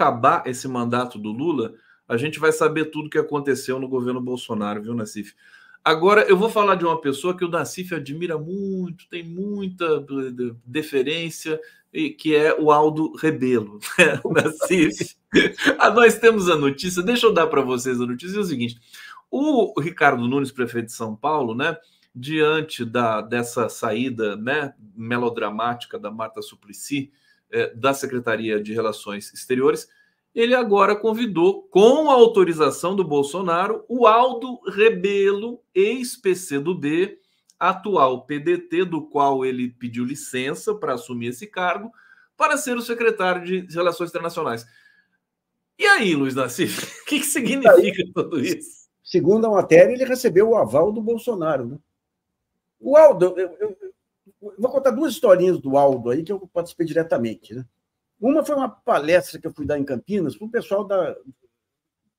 acabar esse mandato do Lula, a gente vai saber tudo o que aconteceu no governo Bolsonaro, viu, Nassif? Agora, eu vou falar de uma pessoa que o Nassif admira muito, tem muita eh, deferência, e que é o Aldo Rebelo. Né, o Nassif. ah, nós temos a notícia, deixa eu dar para vocês a notícia, é o seguinte, o Ricardo Nunes, prefeito de São Paulo, né, diante da, dessa saída né, melodramática da Marta Suplicy, é, da Secretaria de Relações Exteriores, ele agora convidou, com a autorização do Bolsonaro, o Aldo Rebelo, ex-PC do atual PDT, do qual ele pediu licença para assumir esse cargo, para ser o secretário de Relações Internacionais. E aí, Luiz Nassif, o que, que significa aí, tudo isso? Segundo a matéria, ele recebeu o aval do Bolsonaro. Né? O Aldo, eu, Vou contar duas historinhas do Aldo aí que eu participei diretamente. Né? Uma foi uma palestra que eu fui dar em Campinas para o pessoal da,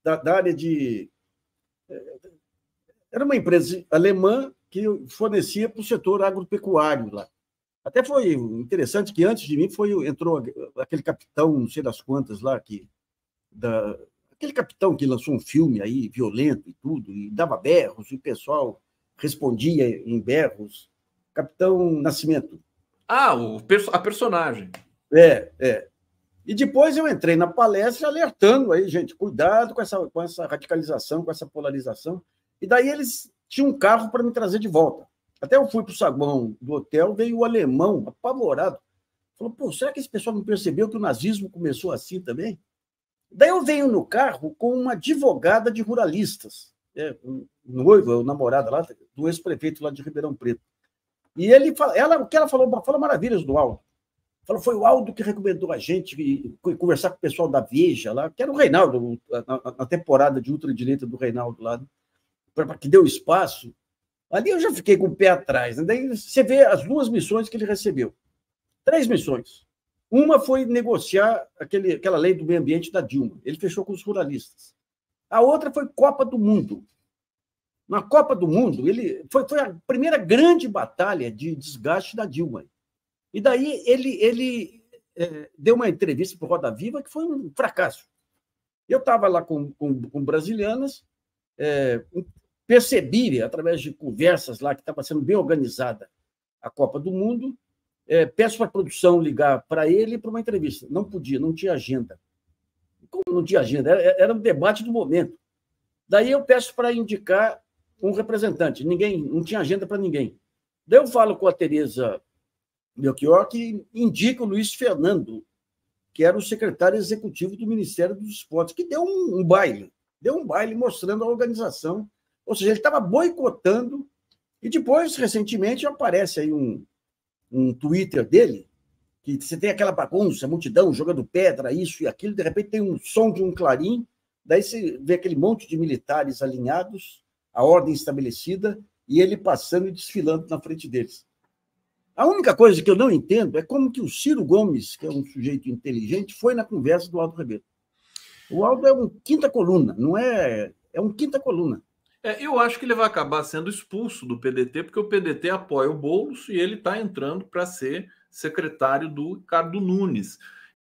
da, da, área de. É, era uma empresa alemã que fornecia para o setor agropecuário lá. Até foi interessante que antes de mim foi entrou aquele capitão, não sei das quantas lá, que, da, aquele capitão que lançou um filme aí violento e tudo, e dava berros, e o pessoal respondia em berros. Capitão Nascimento. Ah, o, a personagem. É, é. E depois eu entrei na palestra alertando aí, gente, cuidado com essa, com essa radicalização, com essa polarização. E daí eles tinham um carro para me trazer de volta. Até eu fui para o saguão do hotel, veio o alemão apavorado. Falou, pô, será que esse pessoal não percebeu que o nazismo começou assim também? Daí eu venho no carro com uma advogada de ruralistas, é, um noivo, um é namorada lá, do ex-prefeito lá de Ribeirão Preto. E ele fala, ela, o que ela falou, fala maravilhas do Aldo. Falou, foi o Aldo que recomendou a gente conversar com o pessoal da Veja lá, que era o Reinaldo, na, na temporada de ultradireita do Reinaldo lá, né? para que deu espaço. Ali eu já fiquei com o pé atrás. Né? Daí você vê as duas missões que ele recebeu. Três missões. Uma foi negociar aquele, aquela lei do meio ambiente da Dilma. Ele fechou com os ruralistas. A outra foi Copa do Mundo. Na Copa do Mundo, ele foi, foi a primeira grande batalha de desgaste da Dilma. E daí ele, ele é, deu uma entrevista para o Roda Viva que foi um fracasso. Eu estava lá com, com, com brasilianas, é, percebi, através de conversas lá, que estava sendo bem organizada a Copa do Mundo, é, peço para a produção ligar para ele para uma entrevista. Não podia, não tinha agenda. Como não tinha agenda? Era, era um debate do momento. Daí eu peço para indicar um representante, ninguém, não tinha agenda para ninguém. Daí eu falo com a Tereza Melchior que indica o Luiz Fernando, que era o secretário executivo do Ministério dos Esportes, que deu um, um baile, deu um baile mostrando a organização, ou seja, ele estava boicotando, e depois, recentemente, aparece aí um, um Twitter dele, que você tem aquela bagunça, multidão jogando pedra, isso e aquilo, de repente tem um som de um clarim, daí você vê aquele monte de militares alinhados, a ordem estabelecida e ele passando e desfilando na frente deles. A única coisa que eu não entendo é como que o Ciro Gomes, que é um sujeito inteligente, foi na conversa do Aldo Rebelo. O Aldo é um quinta coluna, não é? É um quinta coluna. É, eu acho que ele vai acabar sendo expulso do PDT, porque o PDT apoia o Boulos e ele está entrando para ser secretário do Ricardo Nunes.